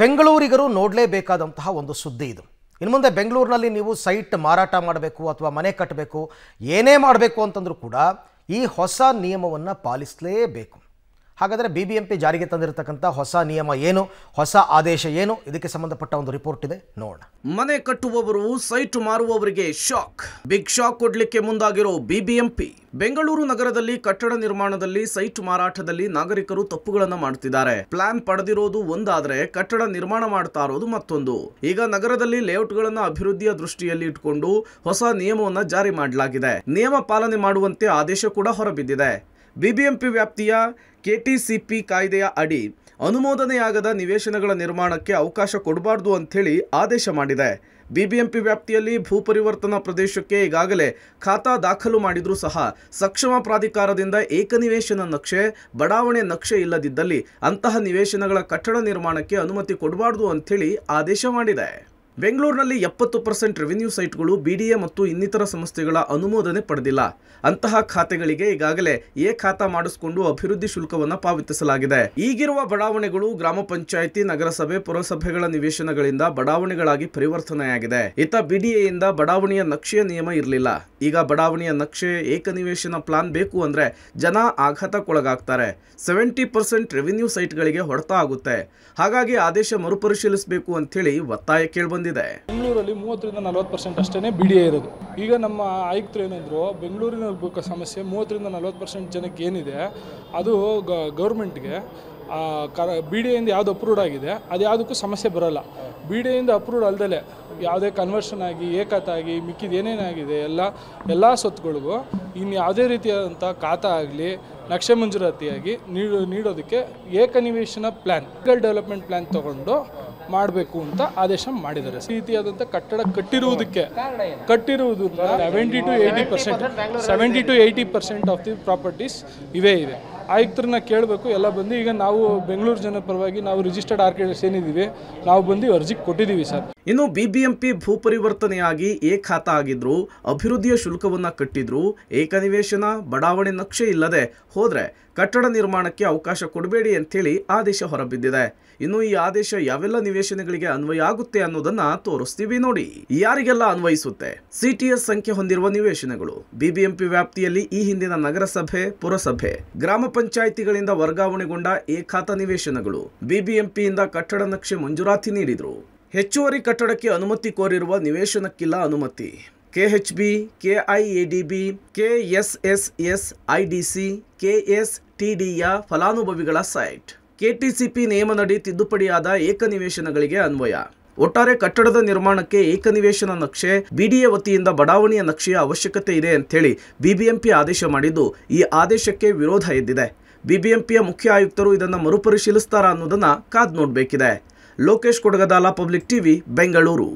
ಬೆಂಗಳೂರಿಗರು ನೋಡಲೇಬೇಕಾದಂತಹ ಒಂದು ಸುದ್ದಿ ಇದು ಇನ್ನು ಮುಂದೆ ಬೆಂಗಳೂರಿನಲ್ಲಿ ನೀವು ಸೈಟ್ ಮಾರಾಟ ಮಾಡಬೇಕು ಅಥವಾ ಮನೆ ಕಟ್ಟಬೇಕು ಏನೇ ಮಾಡಬೇಕು ಅಂತಂದರೂ ಕೂಡ ಈ ಹೊಸ ನಿಯಮವನ್ನು ಪಾಲಿಸಲೇಬೇಕು ಹಾಗಾದರೆ ಬಿ ಬಿ ಜಾರಿಗೆ ತಂದಿರತಕ್ಕಂಥ ಹೊಸ ನಿಯಮ ಏನು ಹೊಸ ಆದೇಶ ಏನು ಇದಕ್ಕೆ ಸಂಬಂಧಪಟ್ಟ ಒಂದು ರಿಪೋರ್ಟ್ ಇದೆ ನೋಡೋಣ ಮನೆ ಕಟ್ಟುವವರು ಸೈಟ್ ಮಾರುವವರಿಗೆ ಶಾಕ್ ಬಿಗ್ ಶಾಕ್ ಕೊಡ್ಲಿಕ್ಕೆ ಮುಂದಾಗಿರೋ ಬಿಬಿಎಂಪಿ ಬೆಂಗಳೂರು ನಗರದಲ್ಲಿ ಕಟ್ಟಡ ನಿರ್ಮಾಣದಲ್ಲಿ ಸೈಟ್ ಮಾರಾಟದಲ್ಲಿ ನಾಗರಿಕರು ತಪ್ಪುಗಳನ್ನು ಮಾಡುತ್ತಿದ್ದಾರೆ ಪ್ಲಾನ್ ಪಡೆದಿರೋದು ಒಂದಾದ್ರೆ ಕಟ್ಟಡ ನಿರ್ಮಾಣ ಮಾಡ್ತಾ ಇರೋದು ಮತ್ತೊಂದು ಈಗ ನಗರದಲ್ಲಿ ಲೇಔಟ್ಗಳನ್ನು ಅಭಿವೃದ್ಧಿಯ ದೃಷ್ಟಿಯಲ್ಲಿ ಇಟ್ಟುಕೊಂಡು ಹೊಸ ನಿಯಮವನ್ನು ಜಾರಿ ಮಾಡಲಾಗಿದೆ ನಿಯಮ ಪಾಲನೆ ಮಾಡುವಂತೆ ಆದೇಶ ಕೂಡ ಹೊರಬಿದ್ದಿದೆ ಬಿಬಿಎಂಪಿ ವ್ಯಾಪ್ತಿಯ ಕೆಟಿಸಿಪಿ ಕಾಯ್ದೆಯ ಅಡಿ ಅನುಮೋದನೆಯಾಗದ ನಿವೇಶನಗಳ ನಿರ್ಮಾಣಕ್ಕೆ ಅವಕಾಶ ಕೊಡಬಾರ್ದು ಅಂಥೇಳಿ ಆದೇಶ ಮಾಡಿದೆ ಬಿಬಿಎಂಪಿ ವ್ಯಾಪ್ತಿಯಲ್ಲಿ ಪರಿವರ್ತನಾ ಪ್ರದೇಶಕ್ಕೆ ಈಗಾಗಲೇ ಖಾತಾ ದಾಖಲು ಮಾಡಿದರೂ ಸಹ ಸಕ್ಷಮ ಪ್ರಾಧಿಕಾರದಿಂದ ಏಕನಿವೇಶನ ನಕ್ಷೆ ಬಡಾವಣೆ ನಕ್ಷೆ ಇಲ್ಲದಿದ್ದಲ್ಲಿ ಅಂತಹ ನಿವೇಶನಗಳ ಕಟ್ಟಡ ನಿರ್ಮಾಣಕ್ಕೆ ಅನುಮತಿ ಕೊಡಬಾರ್ದು ಅಂಥೇಳಿ ಆದೇಶ ಮಾಡಿದೆ ಬೆಂಗಳೂರಿನಲ್ಲಿ ಎಪ್ಪತ್ತು ಪರ್ಸೆಂಟ್ ರೆವಿನ್ಯೂ ಸೈಟ್ಗಳು ಬಿಡಿಎ ಮತ್ತು ಇನ್ನಿತರ ಸಂಸ್ಥೆಗಳ ಅನುಮೋದನೆ ಪಡೆದಿಲ್ಲ ಅಂತಹ ಖಾತೆಗಳಿಗೆ ಈಗಾಗಲೇ ಎ ಖಾತಾ ಮಾಡಿಸಿಕೊಂಡು ಅಭಿವೃದ್ಧಿ ಶುಲ್ಕವನ್ನು ಪಾವತಿಸಲಾಗಿದೆ ಈಗಿರುವ ಬಡಾವಣೆಗಳು ಗ್ರಾಮ ಪಂಚಾಯಿತಿ ನಗರಸಭೆ ಪುರಸಭೆಗಳ ನಿವೇಶನಗಳಿಂದ ಬಡಾವಣೆಗಳಾಗಿ ಪರಿವರ್ತನೆಯಾಗಿದೆ ಇತ್ತ ಬಿಡಿಎಯಿಂದ ಬಡಾವಣೆಯ ನಕ್ಷೆಯ ನಿಯಮ ಇರಲಿಲ್ಲ ಈಗ ಬಡಾವಣೆಯ ನಕ್ಷೆ ಏಕನಿವೇಶನ ಪ್ಲಾನ್ ಬೇಕು ಅಂದ್ರೆ ಜನ ಆಘಾತಕ್ಕೊಳಗಾಗ್ತಾರೆ ಸೆವೆಂಟಿ ಪರ್ಸೆಂಟ್ ರೆವಿನ್ಯೂ ಸೈಟ್ಗಳಿಗೆ ಹೊಡೆತ ಆಗುತ್ತೆ ಹಾಗಾಗಿ ಆದೇಶ ಮರುಪರಿಶೀಲಿಸಬೇಕು ಹೇಳಿ ಒತ್ತಾಯ ಕೇಳಿ ಬಂದಿದೆ ಬೆಂಗಳೂರಲ್ಲಿ ಮೂವತ್ತರಿಂದ ನಲವತ್ತು ಪರ್ಸೆಂಟ್ ಅಷ್ಟೇ ಬಿ ಡಿ ಎ ಇರೋದು ಈಗ ನಮ್ಮ ಆಯುಕ್ತರು ಏನಂದ್ರು ಬೆಂಗಳೂರಿನ ಸಮಸ್ಯೆ ಮೂವತ್ತರಿಂದ ನಲವತ್ತು ಪರ್ಸೆಂಟ್ ಜನಕ್ಕೆ ಏನಿದೆ ಅದು ಗೌರ್ಮೆಂಟ್ಗೆ ಕರ ಬಿ ಡಿ ಎಂದ ಯಾವುದು ಅಪ್ರೂವ್ಡ್ ಆಗಿದೆ ಅದು ಯಾವುದಕ್ಕೂ ಸಮಸ್ಯೆ ಬರೋಲ್ಲ ಬಿ ಡಿ ಎಂದ ಅಪ್ರೂವ್ಡ್ ಅಲ್ಲದೆ ಯಾವುದೇ ಕನ್ವರ್ಷನ್ ಆಗಿ ಏಕತಾಗಿ ಮಿಕ್ಕಿದ ಏನೇನಾಗಿದೆ ಎಲ್ಲ ಎಲ್ಲ ಸೊತ್ತುಗಳಿಗೂ ಇನ್ನು ಯಾವುದೇ ರೀತಿಯಾದಂಥ ಖಾತ ಆಗಲಿ ನಕ್ಷೆ ಮಂಜೂರಾತಿಯಾಗಿ ನೀಡೋದಕ್ಕೆ ಏಕನಿವೇಶನ ಪ್ಲ್ಯಾನ್ ಡೆವಲಪ್ಮೆಂಟ್ ಪ್ಲ್ಯಾನ್ ತಗೊಂಡು ಮಾಡಬೇಕು ಅಂತ ಆದೇಶ ಮಾಡಿದ್ದಾರೆ ಈ ರೀತಿಯಾದಂಥ ಕಟ್ಟಡ ಕಟ್ಟಿರುವುದಕ್ಕೆ ಕಟ್ಟಿರುವುದು seventy to eighty percent seventy to eighty percent of the properties ಇವೇ ಇವೆ ಆಯುಕ್ತರನ್ನ ಕೇಳಬೇಕು ಎಲ್ಲ ಬಂದು ಈಗ ನಾವು ಬೆಂಗಳೂರು ಜನ ಪರವಾಗಿ ನಾವು ರಿಜಿಸ್ಟರ್ಡ್ ಆರ್ಕಿಟೆಕ್ಟ್ಸ್ ಏನಿದ್ದೀವಿ ನಾವು ಬಂದು ಅರ್ಜಿ ಕೊಟ್ಟಿದ್ದೀವಿ ಸರ್ ಇನ್ನು ಬಿಬಿಎಂಪಿ ಭೂಪರಿವರ್ತನೆಯಾಗಿ ಎ ಖಾತಾ ಆಗಿದ್ರು ಅಭಿವೃದ್ಧಿಯ ಶುಲ್ಕವನ್ನು ಕಟ್ಟಿದ್ರು ಏಕನಿವೇಶನ ಬಡಾವಣೆ ನಕ್ಷೆ ಇಲ್ಲದೆ ಹೋದರೆ ಕಟ್ಟಡ ನಿರ್ಮಾಣಕ್ಕೆ ಅವಕಾಶ ಕೊಡಬೇಡಿ ಅಂಥೇಳಿ ಆದೇಶ ಹೊರಬಿದ್ದಿದೆ ಇನ್ನು ಈ ಆದೇಶ ಯಾವೆಲ್ಲ ನಿವೇಶನಗಳಿಗೆ ಅನ್ವಯ ಆಗುತ್ತೆ ಅನ್ನೋದನ್ನ ತೋರಿಸ್ತೀವಿ ನೋಡಿ ಯಾರಿಗೆಲ್ಲ ಅನ್ವಯಿಸುತ್ತೆ ಸಿಟಿಎಸ್ ಸಂಖ್ಯೆ ಹೊಂದಿರುವ ನಿವೇಶನಗಳು ಬಿಬಿಎಂಪಿ ವ್ಯಾಪ್ತಿಯಲ್ಲಿ ಈ ಹಿಂದಿನ ನಗರಸಭೆ ಪುರಸಭೆ ಗ್ರಾಮ ಪಂಚಾಯಿತಿಗಳಿಂದ ವರ್ಗಾವಣೆಗೊಂಡ ಎ ಖಾತಾ ನಿವೇಶನಗಳು ಬಿಬಿಎಂಪಿಯಿಂದ ಕಟ್ಟಡ ನಕ್ಷೆ ಮಂಜೂರಾತಿ ನೀಡಿದ್ರು ಹೆಚ್ಚುವರಿ ಕಟ್ಟಡಕ್ಕೆ ಅನುಮತಿ ಕೋರಿರುವ ನಿವೇಶನಕ್ಕಿಲ್ಲ ಅನುಮತಿ KHB KIADB KSSIDC ಕೆಎಸ್ಟಿಡಿಯ ಫಲಾನುಭವಿಗಳ ಸೈಟ್ ಕೆಟಿಸಿಪಿ ನಿಯಮನಡಿ ತಿದ್ದುಪಡಿಯಾದ ಏಕನಿವೇಶನಗಳಿಗೆ ಅನ್ವಯ ಒಟ್ಟಾರೆ ಕಟ್ಟಡದ ನಿರ್ಮಾಣಕ್ಕೆ ಏಕನಿವೇಶನ ನಕ್ಷೆ ಬಿಡಿಎ ವತಿಯಿಂದ ಬಡಾವಣೆಯ ನಕ್ಷೆಯ ಅವಶ್ಯಕತೆ ಇದೆ ಅಂತೇಳಿ ಬಿಬಿಎಂಪಿ ಆದೇಶ ಮಾಡಿದ್ದು ಈ ಆದೇಶಕ್ಕೆ ವಿರೋಧ ಎದ್ದಿದೆ ಬಿಬಿಎಂಪಿಯ ಮುಖ್ಯ ಆಯುಕ್ತರು ಇದನ್ನು ಮರುಪರಿಶೀಲಿಸ್ತಾರಾ ಅನ್ನೋದನ್ನು ಕಾದ್ ನೋಡಬೇಕಿದೆ ಲೋಕೇಶ್ ಕೊಡಗದಾಲ ಪಬ್ಲಿಕ್ ಟಿವಿ ಬೆಂಗಳೂರು